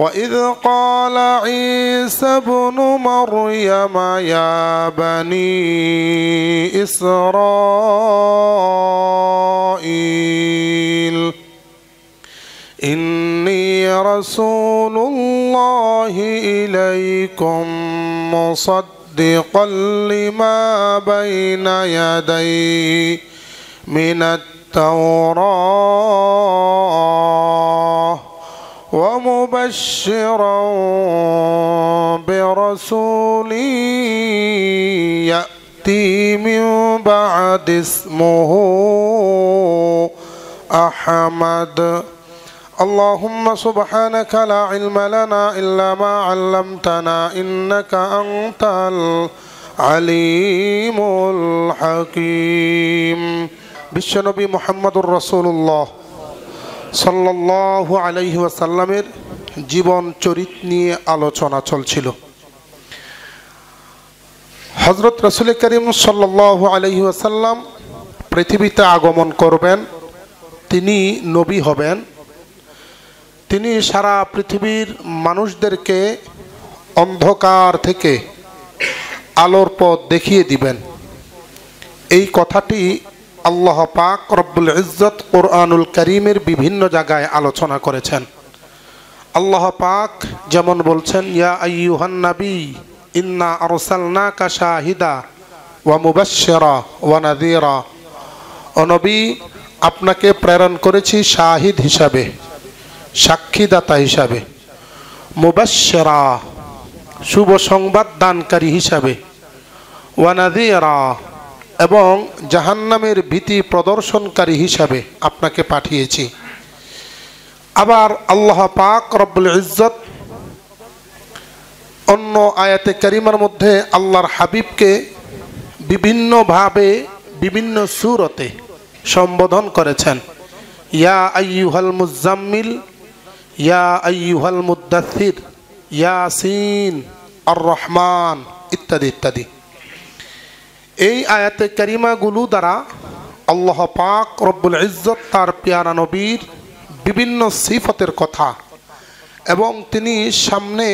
وإذ قال عيسى ابن مريم يا بني إسرائيل إني رسول الله إليكم مصدقا لما بين يدي من التوراة ومبشرا برسول يأتي من بعد اسمه أحمد اللهم سبحانك لا علم لنا إلا ما علمتنا إنك أنت العليم الحكيم محمد رسول الله সাল্লাহ আলহি ওয়াসাল্লামের জীবন চরিত নিয়ে আলোচনা চলছিল হজরত রসুল করিম সাল্লাহ আলহি ওয়াসাল্লাম পৃথিবীতে আগমন করবেন তিনি নবী হবেন তিনি সারা পৃথিবীর মানুষদেরকে অন্ধকার থেকে আলোর পথ দেখিয়ে দিবেন এই কথাটি আল্লাহ পাক রব্বুল ইজ্জত কোরআনুল করিমের বিভিন্ন জায়গায় আলোচনা করেছেন আল্লাহ পাক যেমন বলছেন ইয়া আইয়ুহান নবী ইন্না কা শাহিদা ওয়া মুবাশশিরা ওয়া নাযীরা ও নবী আপনাকে প্রেরণ করেছি শাহিদ হিসাবে সাক্ষীদাতা হিসাবে মুবাশশিরা শুভ সংবাদ দানকারী হিসাবে ওয়া নাযীরা এবং জাহান্নামের ভীতি প্রদর্শনকারী হিসাবে আপনাকে পাঠিয়েছি আবার আল্লাহ পাক রব্বুল ইজ্জত অন্য আয়াতে কারিমার মধ্যে আল্লাহর হাবিবকে বিভিন্নভাবে বিভিন্ন সুরতে সম্বোধন করেছেন ইয়া আইয়ুহাল মুজাম্মিল ইয়া আইয়ুহাল মুদাসির ইয়াসিন আর রহমান ইত্যাদি ইত্যাদি এই আয়াতে ক্যারিমাগুলো দ্বারা আল্লাহ পাক রব্বুল ইজ্জত তার পিয়ারা নবীর বিভিন্ন সিফতের কথা এবং তিনি সামনে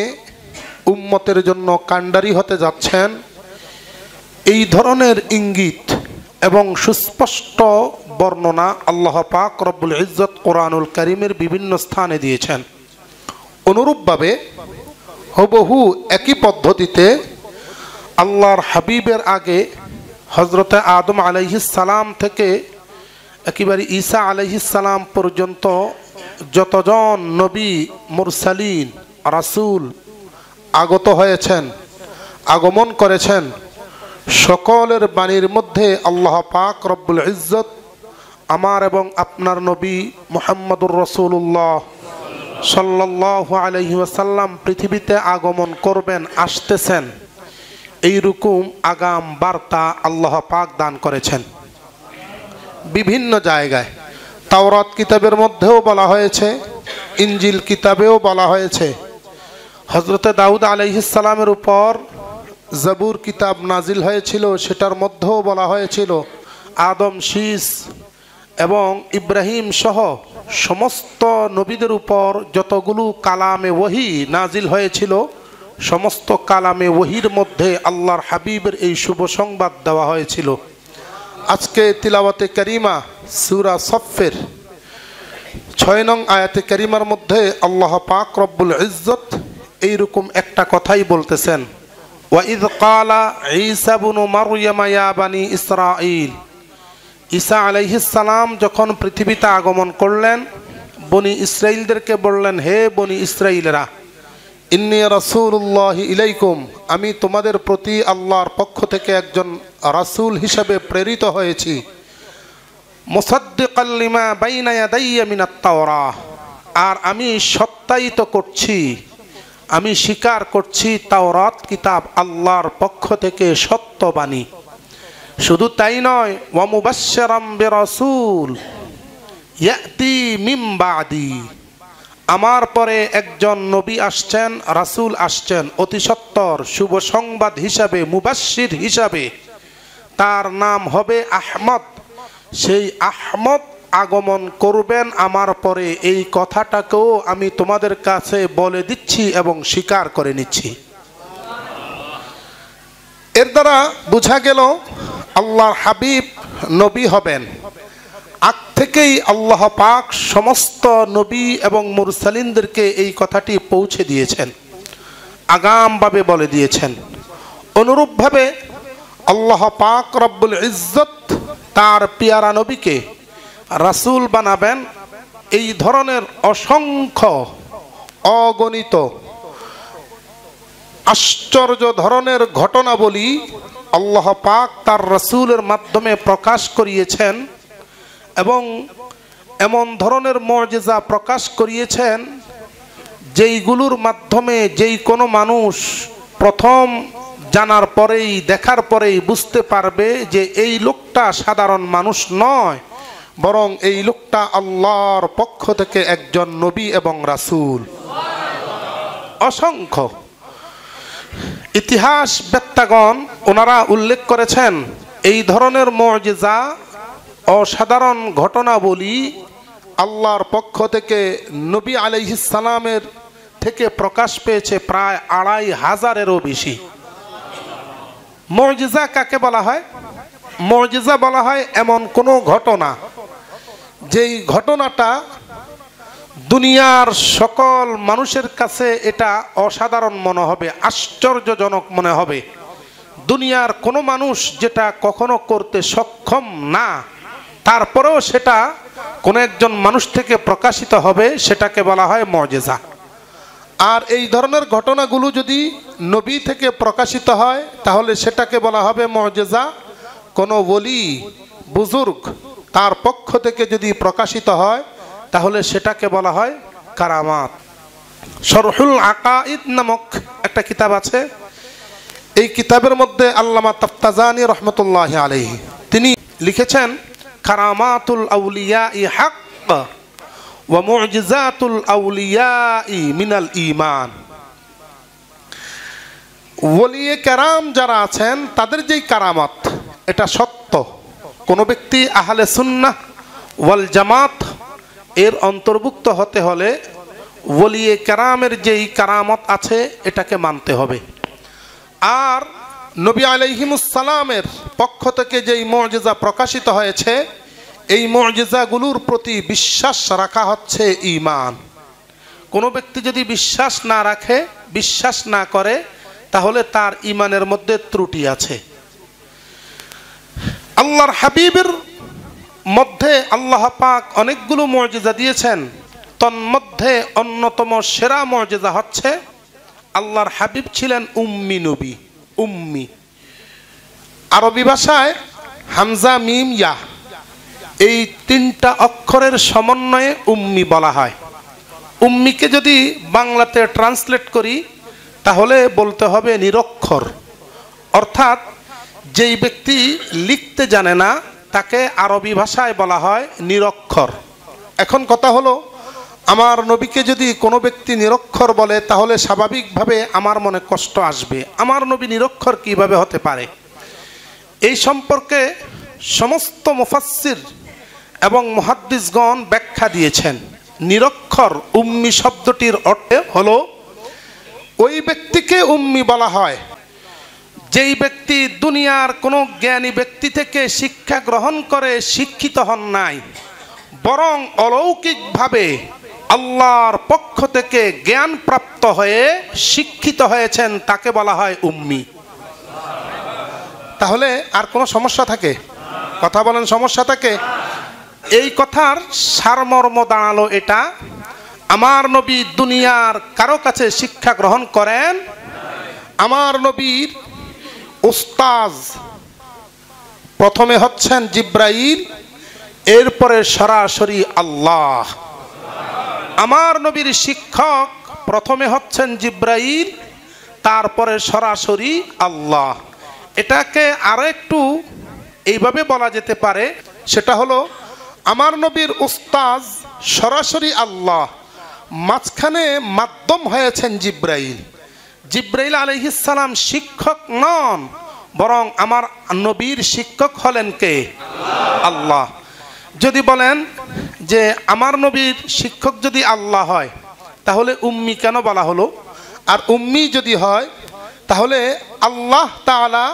উম্মতের জন্য কাণ্ডারি হতে যাচ্ছেন এই ধরনের ইঙ্গিত এবং সুস্পষ্ট বর্ণনা আল্লাহ পাক রব্বুল ইজ্জত কোরআনুল করিমের বিভিন্ন স্থানে দিয়েছেন অনুরূপভাবে হুবহু একই পদ্ধতিতে আল্লাহর হাবিবের আগে হজরতে আদম সালাম থেকে একেবারে ঈসা সালাম পর্যন্ত যতজন নবী মুরসালিন রাসুল আগত হয়েছেন আগমন করেছেন সকলের বাণীর মধ্যে আল্লাহ পাক রব্বুল ইজ্জত আমার এবং আপনার নবী মোহাম্মদুর রসুল্লাহ সাল্লাহ আলহিউসাল্লাম পৃথিবীতে আগমন করবেন আসতেছেন এইরকম আগাম বার্তা আল্লাহ পাক দান করেছেন বিভিন্ন জায়গায় তাওরাত কিতাবের মধ্যেও বলা হয়েছে ইঞ্জিল কিতাবেও বলা হয়েছে হজরতে দাউদ আলহিসালামের উপর জবুর কিতাব নাজিল হয়েছিল সেটার মধ্যেও বলা হয়েছিল আদম শীষ এবং ইব্রাহিম সহ সমস্ত নবীদের উপর যতগুলো কালামে ওহি নাজিল হয়েছিল সমস্ত কালামে ওহির মধ্যে আল্লাহর হাবিবের এই শুভ সংবাদ দেওয়া হয়েছিল আজকে তিলাওয়াতে করিমা সুরা সফের ছয় নং আয়াতে করিমার মধ্যে আল্লাহ পাক রব্বুল ইজ্জত এইরকম একটা কথাই বলতেছেন ওয়াইদ কালা ইসাবুনু মারুয়ামায়া বানি ইসরাইল ঈসা আলাইহিসালাম যখন পৃথিবীতে আগমন করলেন বনি ইসরাইলদেরকে বললেন হে বনি ইসরাইলরা ইন্নি রাসুল্লাহ ইলাইকুম আমি তোমাদের প্রতি আল্লাহর পক্ষ থেকে একজন রাসুল হিসেবে প্রেরিত হয়েছি মোসাদ্দিকাল্লিমা বাইনায়াদাইয়ামিনাত্তাওরা আর আমি সত্যায়িত করছি আমি স্বীকার করছি তাওরাত কিতাব আল্লাহর পক্ষ থেকে সত্য বাণী শুধু তাই নয় ওয়ামুবাসরাম বেরসুল ইয়াতি মিমবাদি আমার পরে একজন নবী আসছেন রাসুল আসছেন অতি সত্তর শুভ সংবাদ হিসাবে মুবাসির হিসাবে তার নাম হবে আহমদ সেই আহমদ আগমন করবেন আমার পরে এই কথাটাকেও আমি তোমাদের কাছে বলে দিচ্ছি এবং স্বীকার করে নিচ্ছি এর দ্বারা বোঝা গেল আল্লাহর হাবিব নবী হবেন আগ থেকেই আল্লাহ পাক সমস্ত নবী এবং মুরসালিনদেরকে এই কথাটি পৌঁছে দিয়েছেন আগামভাবে বলে দিয়েছেন অনুরূপভাবে আল্লাহ পাক রব্বুল ইজ্জত তার পিয়ারা নবীকে রাসুল বানাবেন এই ধরনের অসংখ্য অগণিত আশ্চর্য ধরনের ঘটনাবলী আল্লাহ পাক তার রসুলের মাধ্যমে প্রকাশ করিয়েছেন এবং এমন ধরনের মর্যাদা প্রকাশ করিয়েছেন যেইগুলোর মাধ্যমে যেই কোনো মানুষ প্রথম জানার পরেই দেখার পরেই বুঝতে পারবে যে এই লোকটা সাধারণ মানুষ নয় বরং এই লোকটা আল্লাহর পক্ষ থেকে একজন নবী এবং রাসুল অসংখ্য ইতিহাস ব্যক্তাগণ ওনারা উল্লেখ করেছেন এই ধরনের মর্যাদা অসাধারণ ঘটনাবলী আল্লাহর পক্ষ থেকে নবী আলহিসালামের থেকে প্রকাশ পেয়েছে প্রায় আড়াই হাজারেরও বেশি মর্জিজা কাকে বলা হয় মর্জিজা বলা হয় এমন কোনো ঘটনা যেই ঘটনাটা দুনিয়ার সকল মানুষের কাছে এটা অসাধারণ মনে হবে আশ্চর্যজনক মনে হবে দুনিয়ার কোনো মানুষ যেটা কখনো করতে সক্ষম না তারপরেও সেটা কোনো একজন মানুষ থেকে প্রকাশিত হবে সেটাকে বলা হয় মজেজা আর এই ধরনের ঘটনাগুলো যদি নবী থেকে প্রকাশিত হয় তাহলে সেটাকে বলা হবে মজেজা কোনো বলি বুজুর্গ তার পক্ষ থেকে যদি প্রকাশিত হয় তাহলে সেটাকে বলা হয় কারামাত সরহুল আকাঈদ নামক একটা কিতাব আছে এই কিতাবের মধ্যে আল্লামা তফতাজানি রহমতুল্লাহ আলহী তিনি লিখেছেন কারামাতুল আউলিয়া ই হাক ওয়া মুজিজাতুল আউলিয়া ই মিনাল ইমান ওলিয়ে কারাম যারা আছেন তাদের যেই কারামাত এটা সত্য কোনো ব্যক্তি আহলে সুন্না ওয়াল জামাত এর অন্তর্ভুক্ত হতে হলে ওলিয়ে কারামের যেই কারামত আছে এটাকে মানতে হবে আর নবী আলাইহিমুসালামের পক্ষ থেকে যেই মর্যাদা প্রকাশিত হয়েছে এই মর্যাদাগুলোর প্রতি বিশ্বাস রাখা হচ্ছে ইমান কোনো ব্যক্তি যদি বিশ্বাস না রাখে বিশ্বাস না করে তাহলে তার ইমানের মধ্যে ত্রুটি আছে আল্লাহর হাবিবের মধ্যে আল্লাহ পাক অনেকগুলো মর্যাদা দিয়েছেন তন্মধ্যে অন্যতম সেরা মর্যাদা হচ্ছে আল্লাহর হাবিব ছিলেন উম্মি নবী উম্মি আরবি ভাষায় হামজা মিম ইয়া এই তিনটা অক্ষরের সমন্বয়ে উম্মি বলা হয় উম্মিকে যদি বাংলাতে ট্রান্সলেট করি তাহলে বলতে হবে নিরক্ষর অর্থাৎ যেই ব্যক্তি লিখতে জানে না তাকে আরবি ভাষায় বলা হয় নিরক্ষর এখন কথা হলো আমার নবীকে যদি কোনো ব্যক্তি নিরক্ষর বলে তাহলে স্বাভাবিকভাবে আমার মনে কষ্ট আসবে আমার নবী নিরক্ষর কিভাবে হতে পারে এই সম্পর্কে সমস্ত মুফাসির এবং মহাদ্দিসগণ ব্যাখ্যা দিয়েছেন নিরক্ষর উম্মি শব্দটির অর্থে হলো ওই ব্যক্তিকে উম্মি বলা হয় যেই ব্যক্তি দুনিয়ার কোনো জ্ঞানী ব্যক্তি থেকে শিক্ষা গ্রহণ করে শিক্ষিত হন নাই বরং অলৌকিকভাবে আল্লাহর পক্ষ থেকে জ্ঞান প্রাপ্ত হয়ে শিক্ষিত হয়েছেন তাকে বলা হয় উম্মি তাহলে আর কোনো সমস্যা থাকে কথা বলেন সমস্যা থাকে এই কথার সারমর্ম দাঁড়ালো এটা আমার নবী দুনিয়ার কারো কাছে শিক্ষা গ্রহণ করেন আমার নবীর উস্তাজ প্রথমে হচ্ছেন জিব্রাইল এরপরে সরাসরি আল্লাহ আমার নবীর শিক্ষক প্রথমে হচ্ছেন জিব্রাইল তারপরে সরাসরি আল্লাহ এটাকে আরো একটু এইভাবে বলা যেতে পারে সেটা হলো আমার নবীর উস্তাজ সরাসরি আল্লাহ মাঝখানে মাধ্যম হয়েছেন জিব্রাইল জিব্রাইল আলহিসাম শিক্ষক নন বরং আমার নবীর শিক্ষক হলেন কে আল্লাহ যদি বলেন যে আমার নবীর শিক্ষক যদি আল্লাহ হয় তাহলে উম্মি কেন বলা হলো আর উম্মি যদি হয় তাহলে আল্লাহ তালা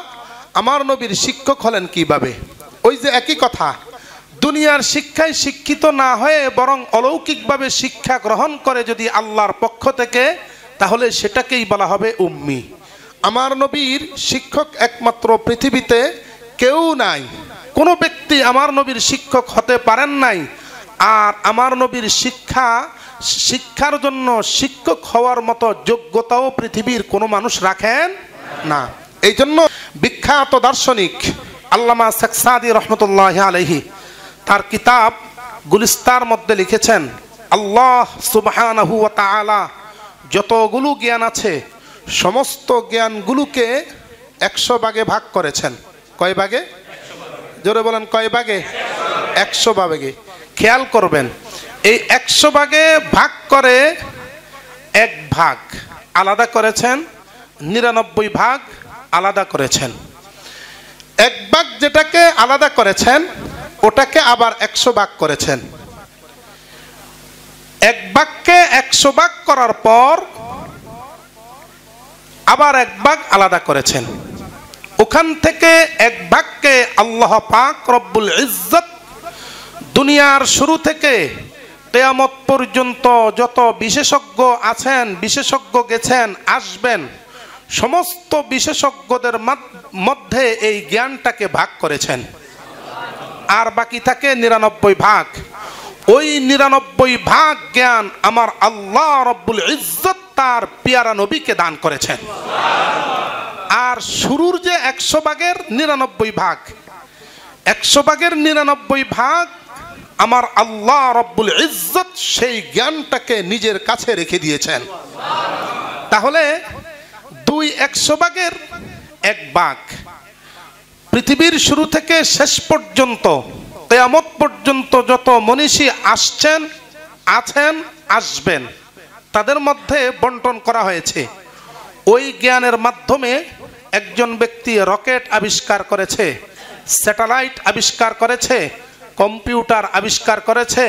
আমার নবীর শিক্ষক হলেন কিভাবে ওই যে একই কথা দুনিয়ার শিক্ষায় শিক্ষিত না হয়ে বরং অলৌকিকভাবে শিক্ষা গ্রহণ করে যদি আল্লাহর পক্ষ থেকে তাহলে সেটাকেই বলা হবে উম্মি আমার নবীর শিক্ষক একমাত্র পৃথিবীতে কেউ নাই কোনো ব্যক্তি আমার নবীর শিক্ষক হতে পারেন নাই আর আমার নবীর শিক্ষা শিক্ষার জন্য শিক্ষক হওয়ার মতো যোগ্যতাও পৃথিবীর কোনো মানুষ রাখেন না এই জন্য বিখ্যাত দার্শনিক আল্লামা সাকসাদি রহমতুল্লাহ আলহি তার কিতাব গুলিস্তার মধ্যে লিখেছেন আল্লাহ সুবাহ যতগুলো জ্ঞান আছে সমস্ত জ্ঞানগুলোকে একশো ভাগে ভাগ করেছেন কয় ভাগে জোরে বলেন কয় ভাগে একশো ভাগে খেয়াল করবেন এই একশো ভাগে ভাগ করে এক ভাগ আলাদা করেছেন নিরানব্বই ভাগ আলাদা করেছেন এক ভাগ যেটাকে আলাদা করেছেন ওটাকে আবার একশো ভাগ করেছেন এক ভাগকে একশো ভাগ করার পর আবার এক ভাগ আলাদা করেছেন ওখান থেকে এক বাক্যে আল্লাহ পাক রব্বুল ইজ্জত দুনিয়ার শুরু থেকে তেয়ামত পর্যন্ত যত বিশেষজ্ঞ আছেন বিশেষজ্ঞ গেছেন আসবেন সমস্ত বিশেষজ্ঞদের মধ্যে এই জ্ঞানটাকে ভাগ করেছেন আর বাকি থাকে নিরানব্বই ভাগ ওই নিরানব্বই ভাগ জ্ঞান আমার আল্লাহ রব্বুল ইজ্জত তার পিয়ারা নবীকে দান করেছেন আর শুরুর যে একশো ভাগের নিরানব্বই ভাগ একশো ভাগের নিরানব্বই ভাগ আমার আল্লাহ রব্বুল ইজ্জত সেই জ্ঞানটাকে নিজের কাছে রেখে দিয়েছেন তাহলে দুই একশো ভাগের এক বাঘ পৃথিবীর শুরু থেকে শেষ পর্যন্ত কেয়ামত পর্যন্ত যত মনীষী আসছেন আছেন আসবেন তাদের মধ্যে বন্টন করা হয়েছে ওই জ্ঞানের মাধ্যমে একজন ব্যক্তি রকেট আবিষ্কার করেছে স্যাটেলাইট আবিষ্কার করেছে কম্পিউটার আবিষ্কার করেছে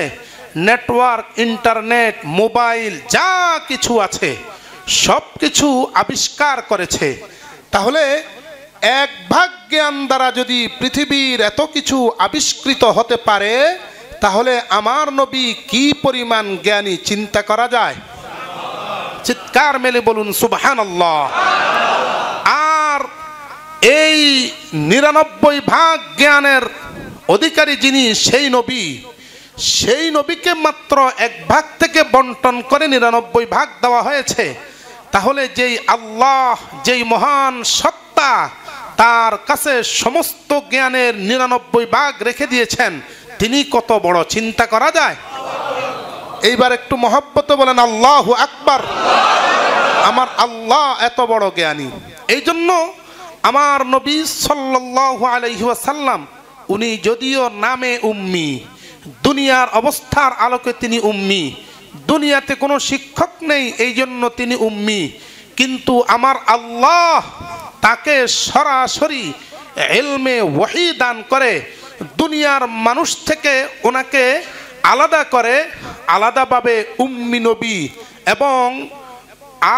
নেটওয়ার্ক ইন্টারনেট মোবাইল যা কিছু আছে সব কিছু আবিষ্কার করেছে তাহলে এক ভাগ জ্ঞান দ্বারা যদি পৃথিবীর এত কিছু আবিষ্কৃত হতে পারে তাহলে আমার নবী কি পরিমাণ জ্ঞানী চিন্তা করা যায় চিৎকার মেলে বলুন সুবাহান আর এই নিরানব্বই ভাগ জ্ঞানের অধিকারী যিনি সেই নবী সেই নবীকে মাত্র এক ভাগ থেকে বন্টন করে নিরানব্বই ভাগ দেওয়া হয়েছে তাহলে যেই আল্লাহ যেই মহান সত্তা তার কাছে সমস্ত জ্ঞানের নিরানব্বই বাঘ রেখে দিয়েছেন তিনি কত বড় চিন্তা করা যায় এইবার একটু মহব্বত বলেন আল্লাহ আকবার আমার আল্লাহ এত বড় জ্ঞানী এই জন্য আমার নবী সাল্লাহ আলহিহাসাল্লাম উনি যদিও নামে উম্মি দুনিয়ার অবস্থার আলোকে তিনি উম্মি দুনিয়াতে কোনো শিক্ষক নেই এই জন্য তিনি উম্মি কিন্তু আমার আল্লাহ তাকে সরাসরি এলমে ওয়াহি দান করে দুনিয়ার মানুষ থেকে ওনাকে আলাদা করে আলাদাভাবে উম্মি নবী এবং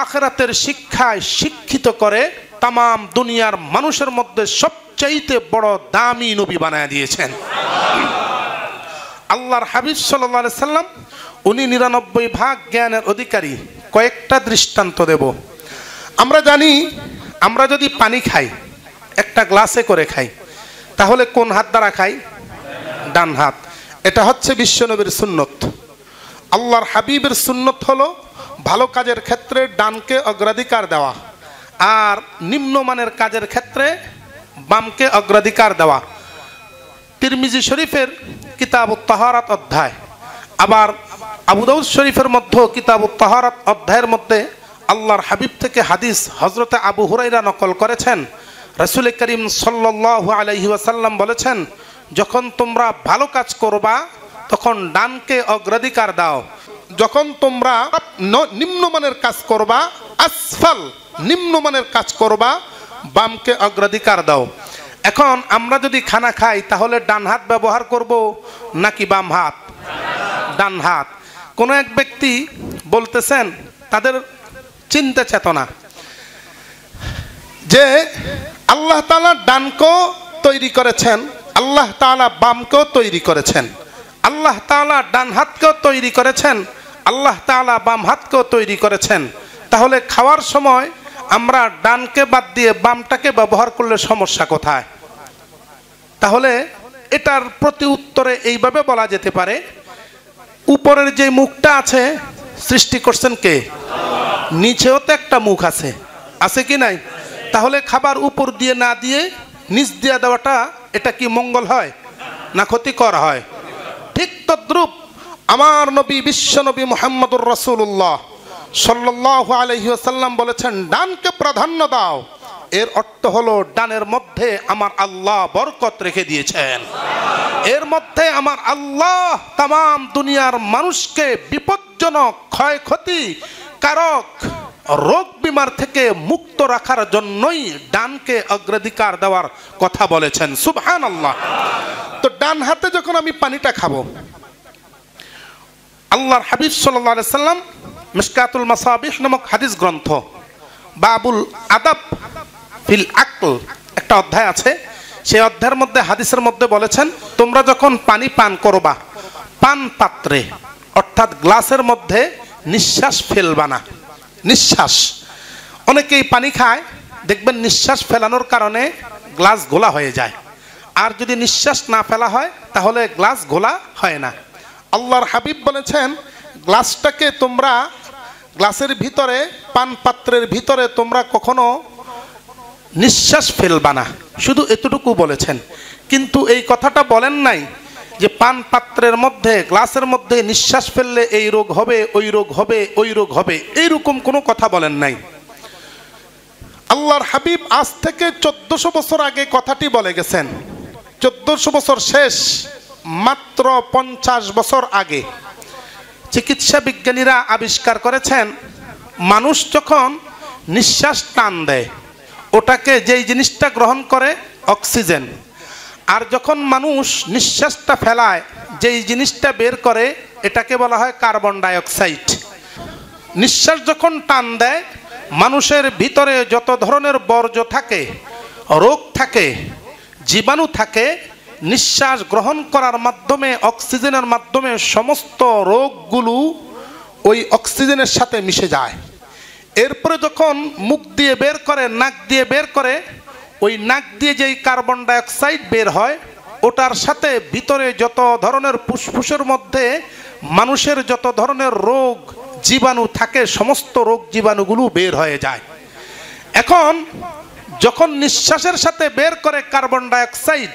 আখরাতের শিক্ষায় শিক্ষিত করে তাম দুনিয়ার মানুষের মধ্যে সবচাইতে বড় দামি নবী বানায় দিয়েছেন আল্লাহর হাবিব সাল্লা সাল্লাম উনি নিরানব্বই ভাগ জ্ঞানের অধিকারী কয়েকটা দৃষ্টান্ত দেব আমরা জানি আমরা যদি পানি খাই একটা গ্লাসে করে খাই তাহলে কোন হাত দ্বারা খাই ডান হাত এটা হচ্ছে বিশ্বনবীর সুন্নত আল্লাহর হাবিবের সুন্নত হলো ভালো কাজের ক্ষেত্রে ডানকে অগ্রাধিকার দেওয়া আর নিম্নমানের কাজের ক্ষেত্রে বামকে অগ্রাধিকার দেওয়া তিরমিজি শরীফের কিতাব তাহারাত অধ্যায় আবার আবুদাউদ শরীফের মধ্যেও কিতাব তাহারাত অধ্যায়ের মধ্যে আল্লাহর হাবিব থেকে হাদিস হজরতে আবু হুরাইরা নকল করেছেন রসুল করিম সাল্লাহ আলহি আসাল্লাম বলেছেন যখন তোমরা ভালো কাজ করবা তখন ডানকে অগ্রাধিকার দাও যখন তোমরা নিম্নমানের কাজ করবা আসফাল নিম্নমানের কাজ করবা বামকে অগ্রাধিকার দাও এখন আমরা যদি খানা খাই তাহলে ডান হাত ব্যবহার করব নাকি বাম হাত ডান হাত কোনো এক ব্যক্তি বলতেছেন তাদের চিন্তা চেতনা যে আল্লাহ তালা ডানকেও তৈরি করেছেন আল্লাহ তালা বামকেও তৈরি করেছেন আল্লাহ তালা ডান হাতকেও তৈরি করেছেন আল্লাহ তালা বাম হাতকেও তৈরি করেছেন তাহলে খাওয়ার সময় আমরা ডানকে বাদ দিয়ে বামটাকে ব্যবহার করলে সমস্যা কোথায় তাহলে এটার প্রতি উত্তরে এইভাবে বলা যেতে পারে উপরের যে মুখটা আছে সৃষ্টি করছেন কে নিচেও তো একটা মুখ আছে আছে কি নাই তাহলে খাবার উপর দিয়ে না দিয়ে নিচ দিয়ে দেওয়াটা এটা কি মঙ্গল হয় না ক্ষতিকর হয় ঠিক তদ্রুপ আমার নবী বিশ্বনবী মোহাম্মদুর রসুল্লাহ সাল্লাহ আলহিহাসাল্লাম বলেছেন ডানকে প্রাধান্য দাও এর অর্থ হলো ডানের মধ্যে আমার আল্লাহ বরকত রেখে দিয়েছেন এর মধ্যে আমার আল্লাহ তাম দুনিয়ার মানুষকে বিপজ্জনক ক্ষয়ক্ষতি কারক রোগ বিমার থেকে মুক্ত রাখার জন্যই ডানকে অগ্রাধিকার দেওয়ার কথা বলেছেন সুবহান আল্লাহ তো ডান হাতে যখন আমি পানিটা খাবো আল্লাহর হাবিব সাল্লাহ সাল্লাম মিসকাতুল মাসাবিহ নামক হাদিস গ্রন্থ বাবুল আদাব ফিল আকল একটা অধ্যায় আছে সেই অধ্যায়ের মধ্যে হাদিসের মধ্যে বলেছেন তোমরা যখন পানি পান করবা পান পাত্রে অর্থাৎ গ্লাসের মধ্যে নিঃশ্বাস ফেলবা না নিঃশ্বাস অনেকেই পানি খায় দেখবেন নিঃশ্বাস ফেলানোর কারণে গ্লাস ঘোলা হয়ে যায় আর যদি নিঃশ্বাস না ফেলা হয় তাহলে গ্লাস ঘোলা হয় না আল্লাহর হাবিব বলেছেন গ্লাসটাকে তোমরা গ্লাসের ভিতরে পান পাত্রের ভিতরে তোমরা কখনো নিঃশ্বাস ফেলবা না শুধু এতটুকু বলেছেন কিন্তু এই কথাটা বলেন নাই যে পান পাত্রের মধ্যে গ্লাসের মধ্যে নিঃশ্বাস ফেললে এই রোগ হবে ওই রোগ হবে ওই রোগ হবে এইরকম কোনো কথা বলেন নাই আল্লাহর হাবিব আজ থেকে চোদ্দশো বছর আগে কথাটি বলে গেছেন চোদ্দশো বছর শেষ মাত্র পঞ্চাশ বছর আগে চিকিৎসা বিজ্ঞানীরা আবিষ্কার করেছেন মানুষ যখন নিঃশ্বাস টান দেয় ওটাকে যেই জিনিসটা গ্রহণ করে অক্সিজেন আর যখন মানুষ নিঃশ্বাসটা ফেলায় যেই জিনিসটা বের করে এটাকে বলা হয় কার্বন ডাইঅক্সাইড নিঃশ্বাস যখন টান দেয় মানুষের ভিতরে যত ধরনের বর্জ্য থাকে রোগ থাকে জীবাণু থাকে নিঃশ্বাস গ্রহণ করার মাধ্যমে অক্সিজেনের মাধ্যমে সমস্ত রোগগুলো ওই অক্সিজেনের সাথে মিশে যায় এরপরে যখন মুখ দিয়ে বের করে নাক দিয়ে বের করে ওই নাক দিয়ে যেই কার্বন ডাইঅক্সাইড বের হয় ওটার সাথে ভিতরে যত ধরনের ফুসফুসের মধ্যে মানুষের যত ধরনের রোগ জীবাণু থাকে সমস্ত রোগ জীবাণুগুলো বের হয়ে যায় এখন যখন নিঃশ্বাসের সাথে বের করে কার্বন ডাইঅক্সাইড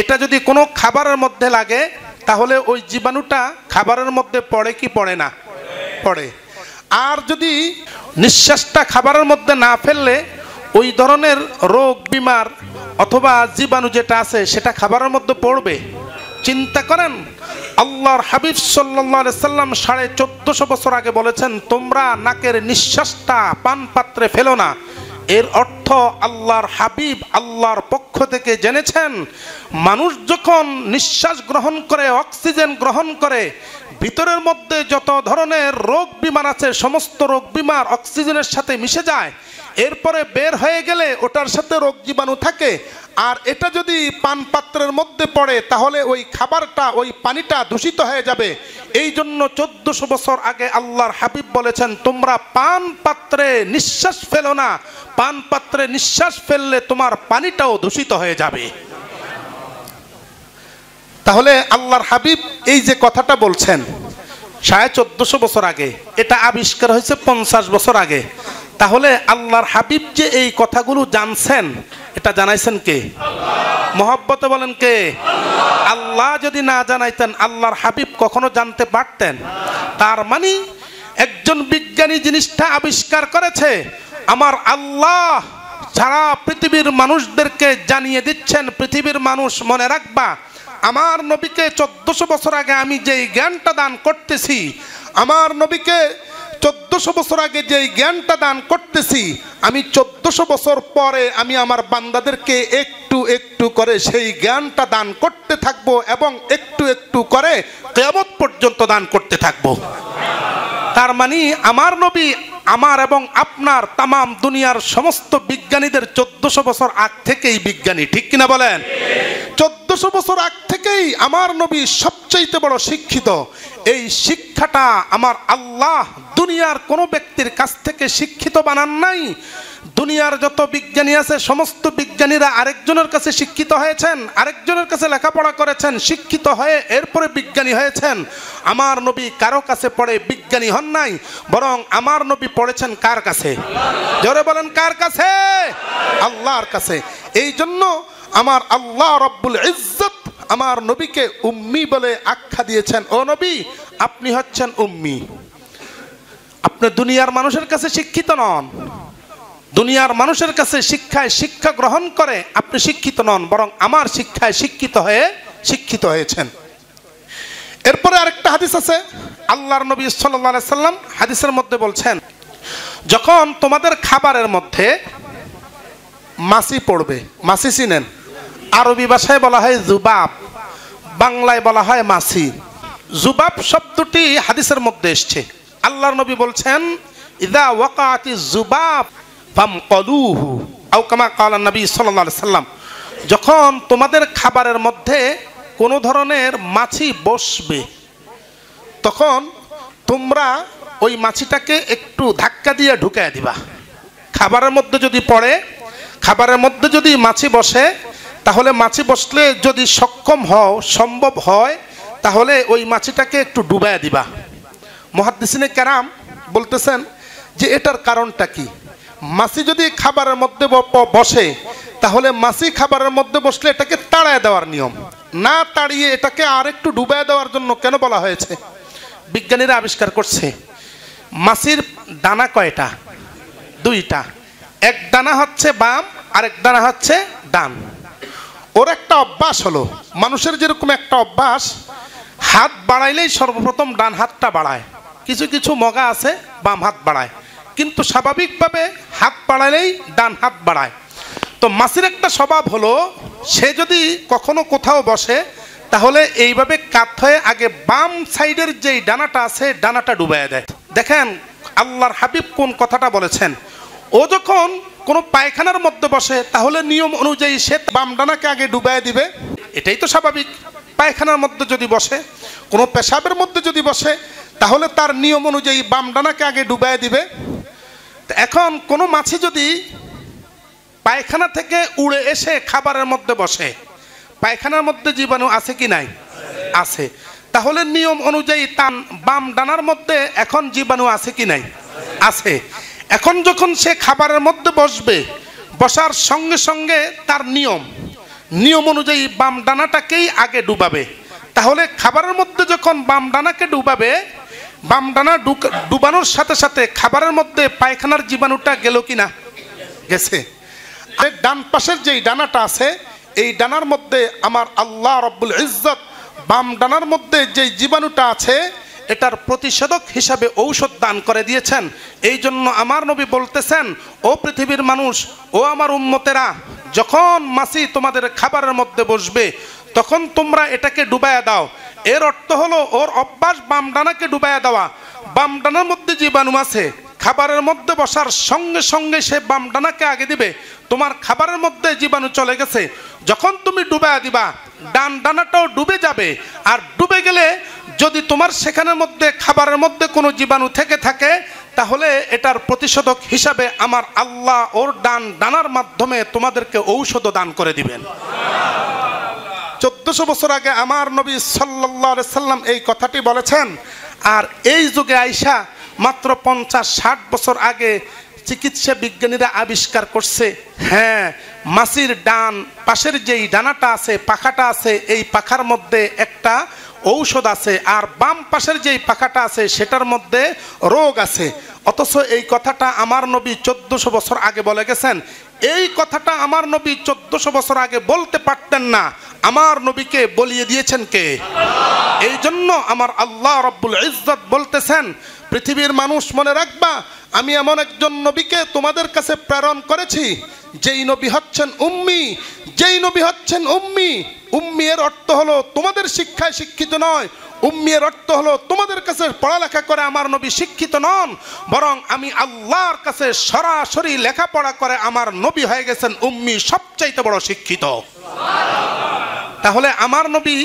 এটা যদি কোনো খাবারের মধ্যে লাগে তাহলে ওই জীবাণুটা খাবারের মধ্যে পড়ে কি পড়ে না পড়ে আর যদি নিঃশ্বাসটা খাবারের মধ্যে না ফেললে ওই ধরনের রোগ বিমার অথবা জীবাণু যেটা আছে সেটা খাবারের মধ্যে পড়বে চিন্তা করেন আল্লাহর হাবিব সাল্লা সাল্লাম সাড়ে চোদ্দশো বছর আগে বলেছেন তোমরা নাকের নিঃশ্বাসটা পান পাত্রে ফেলো না এর অর্থ আল্লাহর হাবিব আল্লাহর পক্ষ থেকে জেনেছেন মানুষ যখন নিঃশ্বাস গ্রহণ করে অক্সিজেন গ্রহণ করে ভিতরের মধ্যে যত ধরনের রোগ বিমার আছে সমস্ত রোগ বিমার অক্সিজেনের সাথে মিশে যায় এরপরে বের হয়ে গেলে ওটার সাথে রোগ জীবাণু থাকে আর এটা যদি পানপাত্রের মধ্যে পড়ে তাহলে ওই খাবারটা ওই পানিটা দূষিত হয়ে যাবে এই জন্য চোদ্দশো বছর আগে আল্লাহর হাবিব বলেছেন তোমরা পান পাত্রে নিঃশ্বাস ফেলো না পান পাত্রে নিঃশ্বাস ফেললে তোমার পানিটাও দূষিত হয়ে যাবে তাহলে আল্লাহর হাবিব এই যে কথাটা বলছেন সাড়ে চোদ্দশো বছর আগে এটা আবিষ্কার হয়েছে পঞ্চাশ বছর আগে তাহলে আল্লাহর হাবিব যে এই কথাগুলো জানছেন এটা জানাইছেন কে মহব্বতে বলেন কে আল্লাহ যদি না জানাইতেন আল্লাহর হাবিব কখনো জানতে পারতেন তার মানে একজন বিজ্ঞানী জিনিসটা আবিষ্কার করেছে আমার আল্লাহ সারা পৃথিবীর মানুষদেরকে জানিয়ে দিচ্ছেন পৃথিবীর মানুষ মনে রাখবা আমার নবীকে চোদ্দশো বছর আগে আমি যেই জ্ঞানটা দান করতেছি আমার নবীকে চোদ্দশো বছর আগে যেই জ্ঞানটা দান করতেছি আমি চোদ্দশো বছর পরে আমি আমার বান্দাদেরকে একটু একটু করে সেই জ্ঞানটা দান করতে থাকব এবং একটু একটু করে কেয়ামত পর্যন্ত দান করতে থাকব তার মানে আমার নবী আমার এবং আপনার তাম দুনিয়ার সমস্ত বিজ্ঞানীদের চোদ্দশো বছর আগ থেকেই বিজ্ঞানী ঠিক কিনা বলেন চোদ্দশো বছর আগ আমার নবী সবচাইতে বড় শিক্ষিত এই শিক্ষাটা আমার আল্লাহ দুনিয়ার কোন ব্যক্তির কাছ থেকে শিক্ষিত বানান নাই দুনিয়ার যত বিজ্ঞানী আছে সমস্ত বিজ্ঞানীরা আরেকজনের কাছে শিক্ষিত হয়েছেন আরেকজনের কাছে লেখাপড়া করেছেন শিক্ষিত হয়ে এরপরে বিজ্ঞানী হয়েছেন আমার নবী কারো কাছে পড়ে বিজ্ঞানী হন নাই বরং আমার নবী পড়েছেন কার কাছে জোরে বলেন কার কাছে আল্লাহর কাছে এই জন্য আমার আল্লাহ রব্বুল ইজ্জত আমার নবীকে উম্মি বলে আখ্যা দিয়েছেন ও নবী আপনি হচ্ছেন উম্মি আপনি দুনিয়ার মানুষের কাছে শিক্ষিত নন দুনিয়ার মানুষের কাছে শিক্ষায় শিক্ষা গ্রহণ করে আপনি শিক্ষিত নন বরং আমার শিক্ষায় শিক্ষিত হয়ে শিক্ষিত হয়েছেন এরপরে আরেকটা হাদিস আছে আল্লাহর নবী সাল্লাহ সাল্লাম হাদিসের মধ্যে বলছেন যখন তোমাদের খাবারের মধ্যে মাসি পড়বে মাসি চিনেন আরবি ভাষায় বলা হয় জুবাব বাংলায় বলা হয় মাছি জুবাব শব্দটি হাদিসের মধ্যে এসছে আল্লাহর নবী বলছেন ইদা ওয়াকাতি জুবাব ফাম কলুহু আউকামা কালা নবী সাল্লা সাল্লাম যখন তোমাদের খাবারের মধ্যে কোনো ধরনের মাছি বসবে তখন তোমরা ওই মাছিটাকে একটু ধাক্কা দিয়ে ঢুকায় দিবা খাবারের মধ্যে যদি পড়ে খাবারের মধ্যে যদি মাছি বসে তাহলে মাছি বসলে যদি সক্ষম হও সম্ভব হয় তাহলে ওই মাছিটাকে একটু ডুবাই দিবা মহাদিসিনে কেরাম বলতেছেন যে এটার কারণটা কি মাছি যদি খাবারের মধ্যে বসে তাহলে মাছি খাবারের মধ্যে বসলে এটাকে তাড়ায় দেওয়ার নিয়ম না তাড়িয়ে এটাকে আর একটু ডুবায় দেওয়ার জন্য কেন বলা হয়েছে বিজ্ঞানীরা আবিষ্কার করছে মাছির দানা কয়টা দুইটা এক দানা হচ্ছে বাম আরেক দানা হচ্ছে ডান ওর একটা অভ্যাস হলো মানুষের যেরকম একটা অভ্যাস হাত বাড়াইলেই সর্বপ্রথম ডান হাতটা বাড়ায় কিছু কিছু মগা আছে বাম হাত বাড়ায় কিন্তু স্বাভাবিকভাবে হাত বাড়াইলেই ডান হাত বাড়ায় তো মাসির একটা স্বভাব হলো সে যদি কখনো কোথাও বসে তাহলে এইভাবে কাত হয়ে আগে বাম সাইডের যেই ডানাটা আছে ডানাটা ডুবাইয়া দেয় দেখেন আল্লাহর হাবিব কোন কথাটা বলেছেন ও যখন কোনো পায়খানার মধ্যে বসে তাহলে নিয়ম অনুযায়ী সে বাম ডানাকে আগে ডুবাই দিবে এটাই তো স্বাভাবিক পায়খানার মধ্যে যদি বসে কোনো পেশাবের মধ্যে যদি বসে তাহলে তার নিয়ম অনুযায়ী বাম ডানাকে আগে ডুবাই দিবে এখন কোনো মাছি যদি পায়খানা থেকে উড়ে এসে খাবারের মধ্যে বসে পায়খানার মধ্যে জীবাণু আছে কি নাই আছে তাহলে নিয়ম অনুযায়ী তান বাম ডানার মধ্যে এখন জীবাণু আছে কি নাই আছে এখন যখন সে খাবারের মধ্যে বসবে বসার সঙ্গে সঙ্গে তার নিয়ম নিয়ম অনুযায়ী বাম ডানাটাকেই আগে ডুবাবে তাহলে খাবারের মধ্যে যখন বাম ডানাকে ডুবাবে বাম ডানা ডুবানোর সাথে সাথে খাবারের মধ্যে পায়খানার জীবাণুটা গেল কিনা গেছে আর ডান পাশের যেই ডানাটা আছে এই ডানার মধ্যে আমার আল্লাহ রব্বুল ইজ্জত বাম ডানার মধ্যে যে জীবাণুটা আছে এটার প্রতিষেধক হিসাবে ঔষধ দান করে দিয়েছেন এই জন্য আমার নবী বলতেছেন ও পৃথিবীর মানুষ ও আমার উম্মতেরা যখন মাসি তোমাদের খাবারের মধ্যে বসবে তখন তোমরা এটাকে ডুবাইয়া দাও এর অর্থ হলো ওর অভ্যাস বামডানাকে ডুবাইয়া দেওয়া বামডানার মধ্যে জীবাণু আছে খাবারের মধ্যে বসার সঙ্গে সঙ্গে সে বামডানাকে আগে দিবে তোমার খাবারের মধ্যে জীবাণু চলে গেছে যখন তুমি ডুবাইয়া দিবা ডান ডানাটাও ডুবে যাবে আর ডুবে গেলে যদি তোমার সেখানের মধ্যে খাবারের মধ্যে কোনো জীবাণু থেকে থাকে তাহলে এটার প্রতিষেধক হিসাবে আমার আল্লাহ ওর ডান ডানার মাধ্যমে তোমাদেরকে ঔষধ দান করে দিবেন চোদ্দশো বছর আগে আমার নবী সাল্লা সাল্লাম এই কথাটি বলেছেন আর এই যুগে আইসা মাত্র পঞ্চাশ ষাট বছর আগে চিকিৎসা বিজ্ঞানীরা আবিষ্কার করছে হ্যাঁ মাসির ডান পাশের যেই ডানাটা আছে পাখাটা আছে এই পাখার মধ্যে একটা ঔষধ আছে আর বাম পাশের যেই পাখাটা আছে সেটার মধ্যে রোগ আছে অথচ এই কথাটা আমার নবী চোদ্দশো বছর আগে বলে গেছেন এই কথাটা আমার নবী চোদ্দশো বছর আগে বলতে পারতেন না আমার নবীকে বলিয়ে দিয়েছেন কে এই জন্য আমার আল্লাহ রব্বুল ইজ্জত বলতেছেন পৃথিবীর মানুষ মনে রাখবা আমি এমন একজন নবীকে তোমাদের কাছে প্রেরণ করেছি যেই নবী হচ্ছেন উম্মি যেই নবী হচ্ছেন উম্মি উম্মি এর অর্থ হলো তোমাদের শিক্ষায় শিক্ষিত নয় উম্মি এর অর্থ হলো তোমাদের কাছে পড়ালেখা করে আমার নবী শিক্ষিত নন বরং আমি আল্লাহর কাছে সরাসরি লেখাপড়া করে আমার নবী হয়ে গেছেন উম্মি সবচাইতে বড় শিক্ষিত তাহলে আমার নবী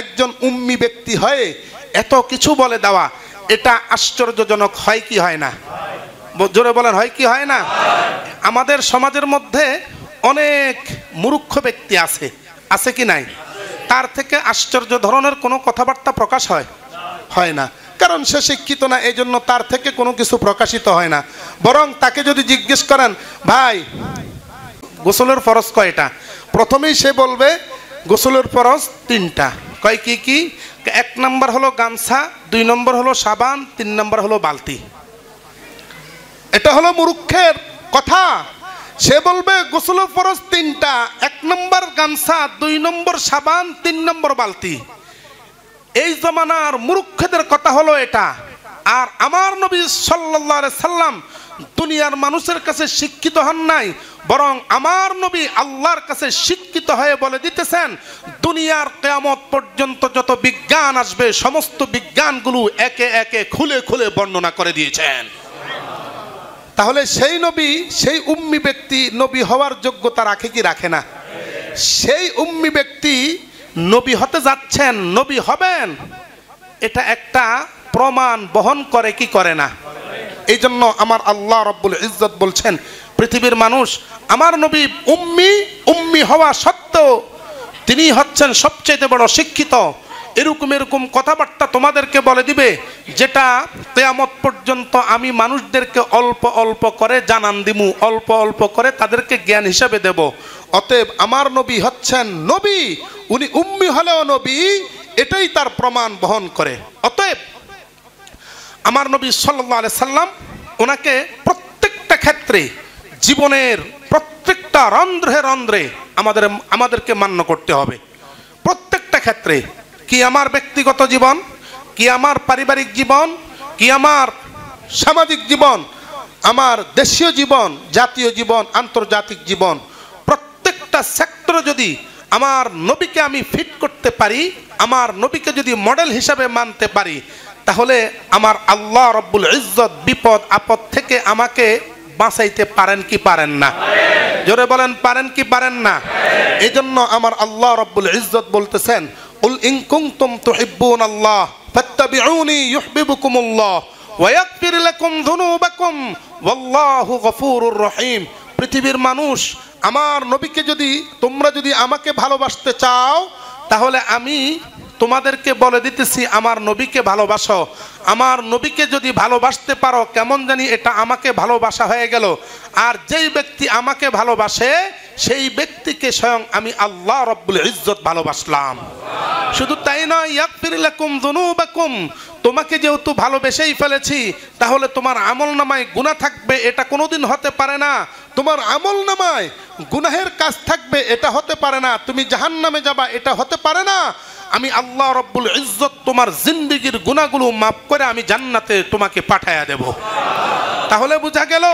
একজন উম্মি ব্যক্তি হয়ে এত কিছু বলে দেওয়া এটা আশ্চর্যজনক হয় কি হয় না জোরে বলেন হয় কি হয় না আমাদের সমাজের মধ্যে অনেক মূর্খ ব্যক্তি আছে আছে কি নাই তার থেকে আশ্চর্য ধরনের কোনো কথাবার্তা প্রকাশ হয় হয় না কারণ সে শিক্ষিত না এই জন্য তার থেকে কোনো কিছু প্রকাশিত হয় না বরং তাকে যদি জিজ্ঞেস করেন ভাই গোসলের ফরজ কয়টা প্রথমেই সে বলবে গোসলের ফরজ তিনটা কয় কি কি এক নম্বর হলো গামছা দুই নম্বর হলো সাবান তিন নম্বর হলো বালতি এটা হলো মুরুক্ষের কথা সে বলবে গোসল ফরস তিনটা এক নম্বর গামছা দুই নম্বর সাবান তিন নম্বর বালতি এই জমানার মুরুক্ষেদের কথা হলো এটা আর আমার নবী সাল্লাহ সাল্লাম দুনিয়ার মানুষের কাছে শিক্ষিত হন নাই বরং আমার নবী আল্লাহর কাছে শিক্ষিত হয়ে বলে দিতেছেন দুনিয়ার কেয়ামত পর্যন্ত যত বিজ্ঞান আসবে সমস্ত বিজ্ঞানগুলো একে একে খুলে খুলে বর্ণনা করে দিয়েছেন তাহলে সেই নবী সেই উম্মি ব্যক্তি নবী হওয়ার যোগ্যতা রাখে কি রাখে না সেই উম্মি ব্যক্তি নবী হতে যাচ্ছেন নবী হবেন এটা একটা প্রমাণ বহন করে কি করে না এই জন্য আমার আল্লাহ রব্বুল ইজ্জত বলছেন পৃথিবীর মানুষ আমার নবী উম্মি উম্মি হওয়া সত্ত্বেও তিনি হচ্ছেন সবচেয়ে বড় শিক্ষিত এরকম এরকম কথাবার্তা তোমাদেরকে বলে দিবে যেটা তেয়ামত পর্যন্ত আমি মানুষদেরকে অল্প অল্প করে জানান দিমু অল্প অল্প করে তাদেরকে জ্ঞান হিসাবে দেব অতএব আমার নবী হচ্ছেন নবী উনি উম্মি হলেও নবী এটাই তার প্রমাণ বহন করে অতএব আমার নবী সাল্লি সাল্লাম ওনাকে প্রত্যেকটা ক্ষেত্রে জীবনের প্রত্যেকটা রন্ধ্রে রন্ধ্রে আমাদের আমাদেরকে মান্য করতে হবে প্রত্যেকটা ক্ষেত্রে কি আমার ব্যক্তিগত জীবন কি আমার পারিবারিক জীবন কি আমার সামাজিক জীবন আমার দেশীয় জীবন জাতীয় জীবন আন্তর্জাতিক জীবন প্রত্যেকটা সেক্টরে যদি আমার নবীকে আমি ফিট করতে পারি আমার নবীকে যদি মডেল হিসাবে মানতে পারি তাহলে আমার আল্লাহ রব্বুল ইজ্জত বিপদ আপদ থেকে আমাকে বাঁচাইতে পারেন কি পারেন না জোরে বলেন পারেন কি পারেন না এই জন্য আমার আল্লাহ রব্বুল ইজ্জত বলতেছেন উল ইনকুমতুম হিব্বুন আল্লাহ ফাত্তাবিউনি ইউহিব্বুকুমুল্লাহ ওয়া ইয়াগফির লাকুম যুনুবাকুম ওয়াল্লাহু গফুরুর রহিম পৃথিবীর মানুষ আমার নবীকে যদি তোমরা যদি আমাকে ভালোবাসতে চাও তাহলে আমি তোমাদেরকে বলে দিতেছি আমার নবীকে ভালোবাসো আমার নবীকে যদি ভালোবাসতে পারো কেমন জানি এটা আমাকে ভালোবাসা হয়ে গেল আর যেই ব্যক্তি আমাকে ভালোবাসে সেই ব্যক্তিকে স্বয়ং আমি আল্লাহ রব্বুল ইজ্জত ভালোবাসলাম শুধু তাই নয় জুনু বেকুম তোমাকে যেহেতু ভালোবেসেই ফেলেছি তাহলে তোমার আমল নামায় গুণা থাকবে এটা কোনোদিন হতে পারে না তোমার আমল নামায় গুনাহের কাজ থাকবে এটা হতে পারে না তুমি জাহান নামে যাবা এটা হতে পারে না আমি আল্লাহ রব্বুল ইজ্জত তোমার জিন্দিগির গুণাগুলো মাফ করে আমি জান্নাতে তোমাকে পাঠায়া দেব তাহলে বোঝা গেল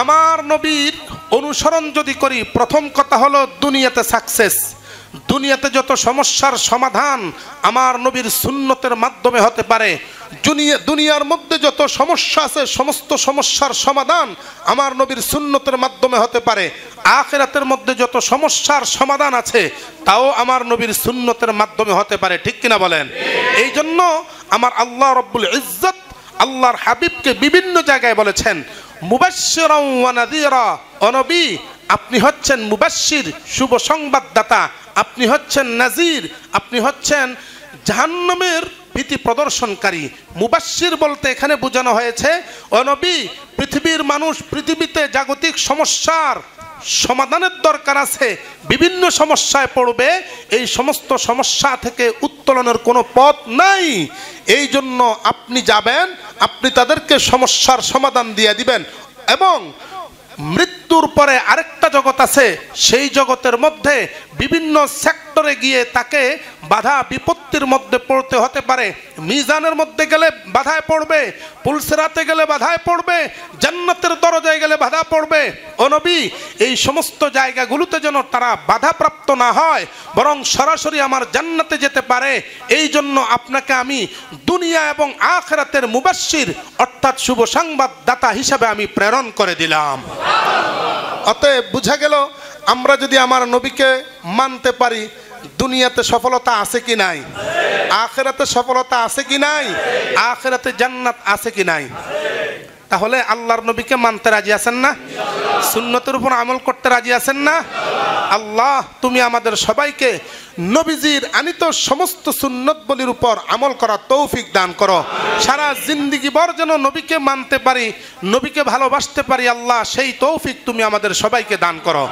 আমার নবীর অনুসরণ যদি করি প্রথম কথা হলো দুনিয়াতে সাকসেস দুনিয়াতে যত সমস্যার সমাধান আমার নবীর সুন্নতের মাধ্যমে হতে পারে দুনিয়ার মধ্যে যত সমস্যা আছে সমস্ত সমস্যার সমাধান আমার নবীর সুন্নতের মাধ্যমে হতে পারে আখেরাতের মধ্যে যত সমস্যার সমাধান আছে তাও আমার নবীর সুন্নতের মাধ্যমে হতে পারে ঠিক কিনা বলেন এই জন্য আমার আল্লাহ রব্বুল ইজ্জত আল্লাহর হাবিবকে বিভিন্ন জায়গায় বলেছেন মুবাসরা অনবী আপনি হচ্ছেন মুবাসির শুভ সংবাদদাতা আপনি হচ্ছেন নাজির আপনি হচ্ছেন জাহান্নামের ভীতি প্রদর্শনকারী মুবাসির বলতে এখানে বোঝানো হয়েছে অনবী পৃথিবীর মানুষ পৃথিবীতে জাগতিক সমস্যার সমাধানের দরকার আছে বিভিন্ন সমস্যায় পড়বে এই সমস্ত সমস্যা থেকে উত্তোলনের কোনো পথ নাই এই জন্য আপনি যাবেন আপনি তাদেরকে সমস্যার সমাধান দিয়ে দিবেন এবং মৃত্যুর পরে আরেকটা জগৎ আছে সেই জগতের মধ্যে বিভিন্ন সেক্টরে গিয়ে তাকে বাধা বিপত্তির মধ্যে পড়তে হতে পারে মিজানের মধ্যে গেলে বাধায় পড়বে পুলসেরাতে গেলে বাধায় পড়বে জান্নাতের দরজায় গেলে বাধা পড়বে অনবী এই সমস্ত জায়গাগুলোতে যেন তারা বাধাপ্রাপ্ত না হয় বরং সরাসরি আমার জান্নাতে যেতে পারে এই জন্য আপনাকে আমি দুনিয়া এবং আখরাতের মুবাসির অর্থাৎ শুভ সংবাদদাতা হিসাবে আমি প্রেরণ করে দিলাম অতএব বুঝা গেল আমরা যদি আমার নবীকে মানতে পারি দুনিয়াতে সফলতা আছে কি নাই আখেরাতে সফলতা আছে কি নাই আখেরাতে জান্নাত আছে কি নাই তাহলে আল্লাহর নবীকে মানতে রাজি আছেন না সুন্নতের উপর আমল করতে রাজি আছেন না আল্লাহ তুমি আমাদের সবাইকে নবীজির আনিত সমস্ত সুন্নত বলির উপর আমল করা তৌফিক দান করো সারা জিন্দিগি বর যেন নবীকে মানতে পারি নবীকে ভালোবাসতে পারি আল্লাহ সেই তৌফিক তুমি আমাদের সবাইকে দান করো